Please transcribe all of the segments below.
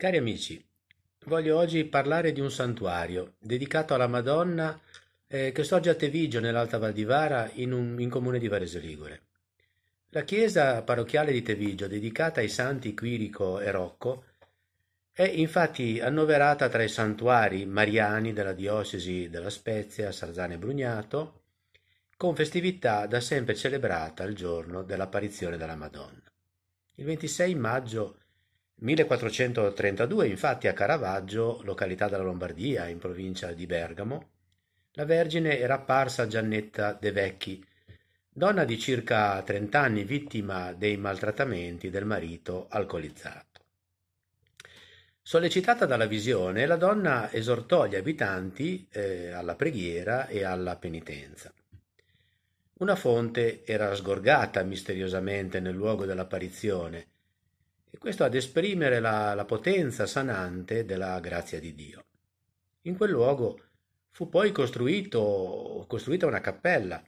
Cari amici, voglio oggi parlare di un santuario dedicato alla Madonna eh, che sorge a Tevigio nell'Alta Val di Vara in, un, in comune di Varese Ligure. La chiesa parrocchiale di Tevigio, dedicata ai santi Quirico e Rocco, è infatti annoverata tra i santuari mariani della diocesi della Spezia, Sarzane e Brugnato, con festività da sempre celebrata il giorno dell'apparizione della Madonna. Il 26 maggio 1432 infatti a Caravaggio, località della Lombardia in provincia di Bergamo, la Vergine era apparsa Giannetta De Vecchi, donna di circa 30 anni vittima dei maltrattamenti del marito alcolizzato. Sollecitata dalla visione, la donna esortò gli abitanti eh, alla preghiera e alla penitenza. Una fonte era sgorgata misteriosamente nel luogo dell'apparizione e questo ad esprimere la, la potenza sanante della grazia di Dio. In quel luogo fu poi costruita una cappella,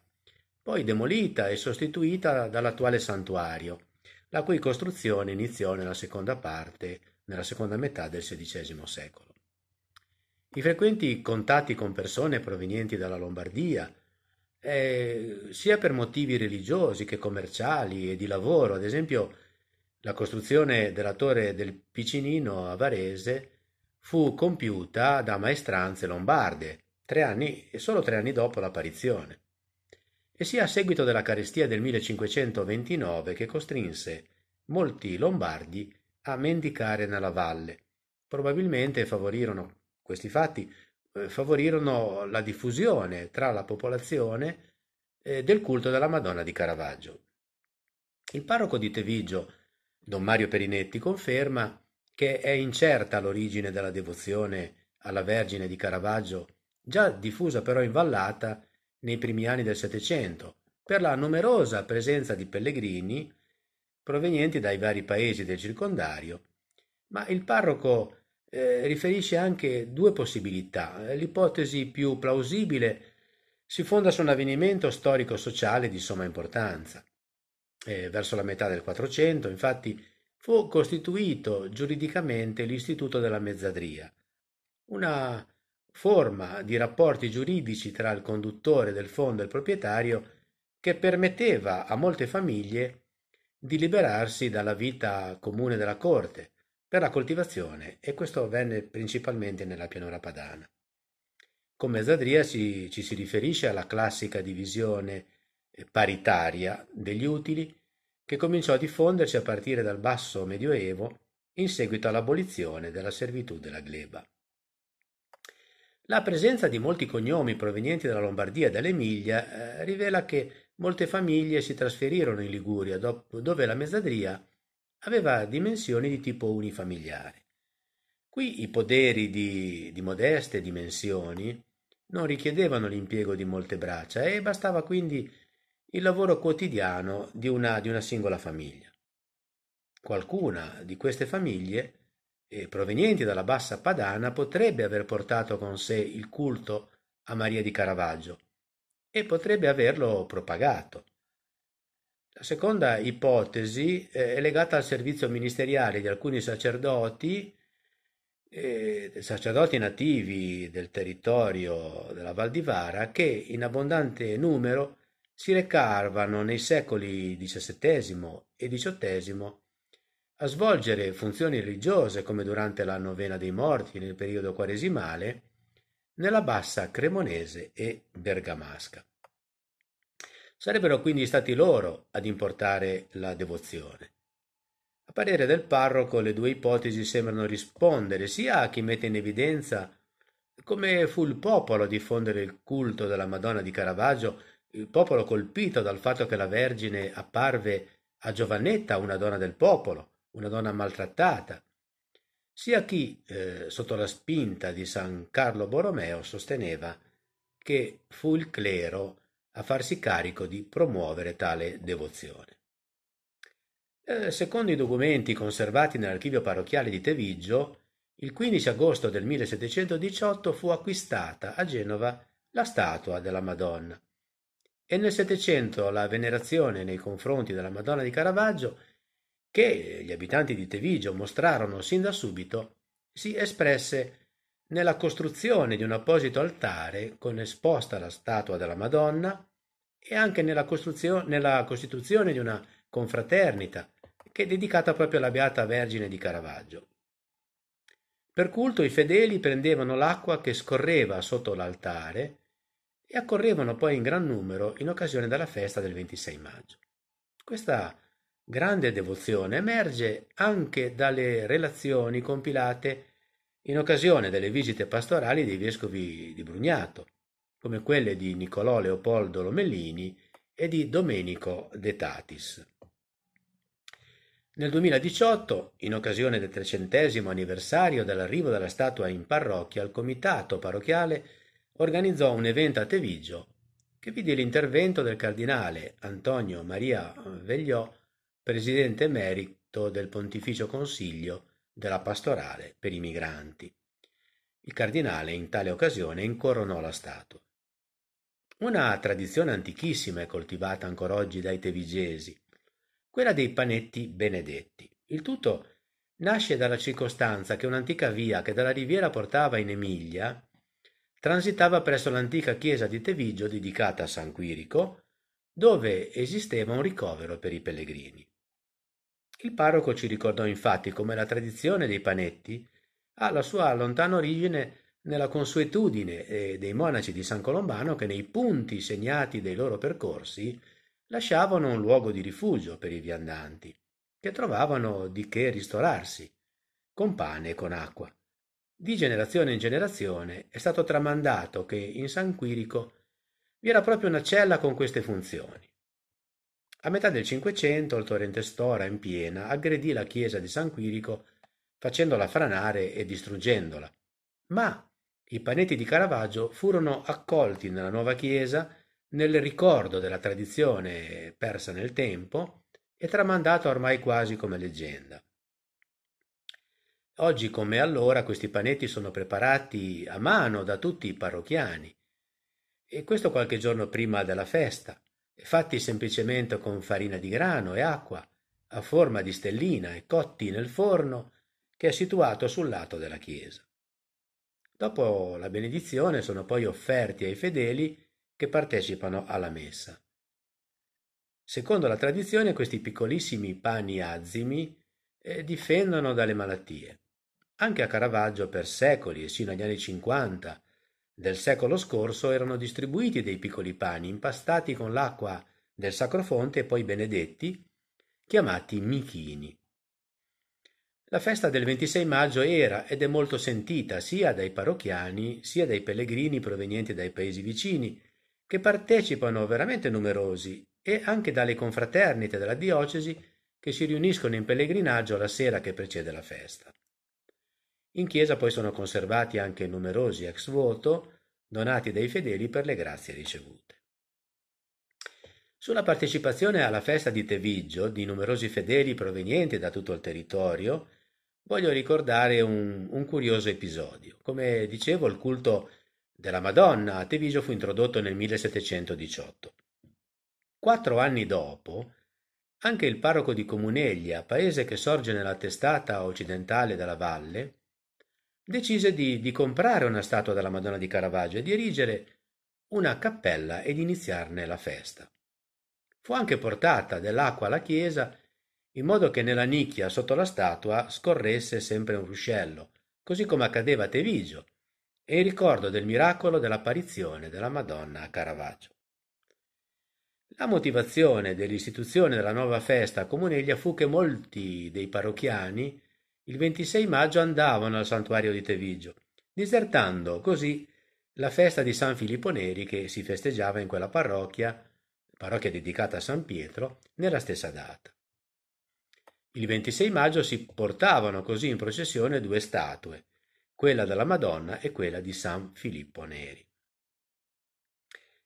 poi demolita e sostituita dall'attuale santuario, la cui costruzione iniziò nella seconda parte, nella seconda metà del XVI secolo. I frequenti contatti con persone provenienti dalla Lombardia, eh, sia per motivi religiosi che commerciali e di lavoro, ad esempio la costruzione della torre del Picinino a Varese fu compiuta da maestranze lombarde, tre anni solo tre anni dopo l'apparizione, e sia a seguito della carestia del 1529 che costrinse molti lombardi a mendicare nella valle. Probabilmente favorirono questi fatti eh, favorirono la diffusione tra la popolazione eh, del culto della Madonna di Caravaggio. Il parroco di Tevigio Don Mario Perinetti conferma che è incerta l'origine della devozione alla Vergine di Caravaggio, già diffusa però in vallata nei primi anni del Settecento, per la numerosa presenza di pellegrini provenienti dai vari paesi del circondario, ma il parroco eh, riferisce anche due possibilità. L'ipotesi più plausibile si fonda su un avvenimento storico-sociale di somma importanza eh, verso la metà del 400, infatti, fu costituito giuridicamente l'istituto della mezzadria, una forma di rapporti giuridici tra il conduttore del fondo e il proprietario che permetteva a molte famiglie di liberarsi dalla vita comune della corte per la coltivazione e questo avvenne principalmente nella pianura padana. Con mezzadria ci, ci si riferisce alla classica divisione e paritaria degli utili che cominciò a diffondersi a partire dal basso medioevo in seguito all'abolizione della servitù della gleba. La presenza di molti cognomi provenienti dalla Lombardia e dall'Emilia eh, rivela che molte famiglie si trasferirono in Liguria, do- dove la mezzadria aveva dimensioni di tipo unifamiliare. Qui i poderi di, di modeste dimensioni non richiedevano l'impiego di molte braccia e bastava quindi il lavoro quotidiano di una, di una singola famiglia. Qualcuna di queste famiglie, eh, provenienti dalla bassa padana, potrebbe aver portato con sé il culto a Maria di Caravaggio e potrebbe averlo propagato. La seconda ipotesi eh, è legata al servizio ministeriale di alcuni sacerdoti, eh, sacerdoti nativi del territorio della Val di Vara, che in abbondante numero si recavano nei secoli XVII e XVIII a svolgere funzioni religiose come durante la novena dei morti nel periodo quaresimale nella bassa cremonese e bergamasca. Sarebbero quindi stati loro ad importare la devozione. A parere del parroco le due ipotesi sembrano rispondere sia a chi mette in evidenza come fu il popolo a diffondere il culto della Madonna di Caravaggio il popolo colpito dal fatto che la Vergine apparve a Giovannetta, una donna del popolo, una donna maltrattata, sia chi, eh, sotto la spinta di San Carlo Borromeo, sosteneva che fu il clero a farsi carico di promuovere tale devozione. Eh, secondo i documenti conservati nell'archivio parrocchiale di Teviggio, il 15 agosto del 1718 fu acquistata a Genova la statua della Madonna, e nel Settecento la venerazione nei confronti della Madonna di Caravaggio, che gli abitanti di Tevigio mostrarono sin da subito, si espresse nella costruzione di un apposito altare con esposta la statua della Madonna e anche nella, nella costituzione di una confraternita che è dedicata proprio alla Beata Vergine di Caravaggio. Per culto i fedeli prendevano l'acqua che scorreva sotto l'altare e accorrevano poi in gran numero in occasione della festa del 26 maggio. Questa grande devozione emerge anche dalle relazioni compilate in occasione delle visite pastorali dei vescovi di Brugnato, come quelle di Nicolò Leopoldo Lomellini e di Domenico De Tatis. Nel 2018, in occasione del trecentesimo anniversario dell'arrivo della statua in parrocchia, il comitato parrocchiale organizzò un evento a Teviggio che vide l'intervento del cardinale Antonio Maria Vegliò, presidente emerito del Pontificio Consiglio della Pastorale per i Migranti. Il cardinale in tale occasione incoronò la statua. Una tradizione antichissima è coltivata ancora oggi dai tevigesi, quella dei panetti benedetti. Il tutto nasce dalla circostanza che un'antica via che dalla riviera portava in Emilia transitava presso l'antica chiesa di Tevigio dedicata a San Quirico, dove esisteva un ricovero per i pellegrini. Il parroco ci ricordò infatti come la tradizione dei panetti ha la sua lontana origine nella consuetudine eh, dei monaci di San Colombano che nei punti segnati dei loro percorsi lasciavano un luogo di rifugio per i viandanti, che trovavano di che ristorarsi, con pane e con acqua. Di generazione in generazione è stato tramandato che in San Quirico vi era proprio una cella con queste funzioni. A metà del Cinquecento il torrente Stora in piena aggredì la chiesa di San Quirico facendola franare e distruggendola, ma i panetti di Caravaggio furono accolti nella nuova chiesa nel ricordo della tradizione persa nel tempo e tramandata ormai quasi come leggenda. Oggi come allora questi panetti sono preparati a mano da tutti i parrocchiani, e questo qualche giorno prima della festa, fatti semplicemente con farina di grano e acqua, a forma di stellina e cotti nel forno che è situato sul lato della chiesa. Dopo la benedizione sono poi offerti ai fedeli che partecipano alla messa. Secondo la tradizione questi piccolissimi pani azimi eh, difendono dalle malattie anche a Caravaggio per secoli e sino agli anni 50 del secolo scorso erano distribuiti dei piccoli pani impastati con l'acqua del Sacrofonte e poi benedetti, chiamati michini. La festa del 26 maggio era ed è molto sentita sia dai parrocchiani sia dai pellegrini provenienti dai paesi vicini, che partecipano veramente numerosi, e anche dalle confraternite della diocesi che si riuniscono in pellegrinaggio la sera che precede la festa. In chiesa poi sono conservati anche numerosi ex voto donati dai fedeli per le grazie ricevute. Sulla partecipazione alla festa di Teviggio di numerosi fedeli provenienti da tutto il territorio, voglio ricordare un, un curioso episodio. Come dicevo, il culto della Madonna a Teviggio fu introdotto nel 1718. Quattro anni dopo, anche il parroco di Comuneglia, paese che sorge nella testata occidentale della valle, decise di, di comprare una statua della Madonna di Caravaggio e di erigere una cappella ed iniziarne la festa. Fu anche portata dell'acqua alla chiesa in modo che nella nicchia sotto la statua scorresse sempre un ruscello, così come accadeva a Tevigio, e il ricordo del miracolo dell'apparizione della Madonna a Caravaggio. La motivazione dell'istituzione della nuova festa a Comuneglia fu che molti dei parrocchiani il 26 maggio andavano al santuario di Tevigio, disertando così la festa di San Filippo Neri che si festeggiava in quella parrocchia, parrocchia dedicata a San Pietro, nella stessa data. Il 26 maggio si portavano così in processione due statue, quella della Madonna e quella di San Filippo Neri.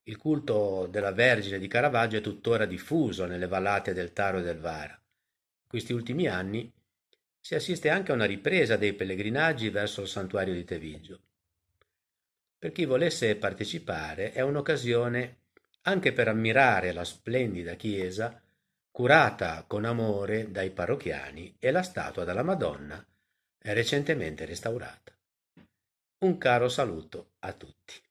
Il culto della Vergine di Caravaggio è tuttora diffuso nelle vallate del Taro e del Vara. In questi ultimi anni si assiste anche a una ripresa dei pellegrinaggi verso il santuario di Teviggio. Per chi volesse partecipare è un'occasione anche per ammirare la splendida chiesa curata con amore dai parrocchiani e la statua della Madonna recentemente restaurata. Un caro saluto a tutti.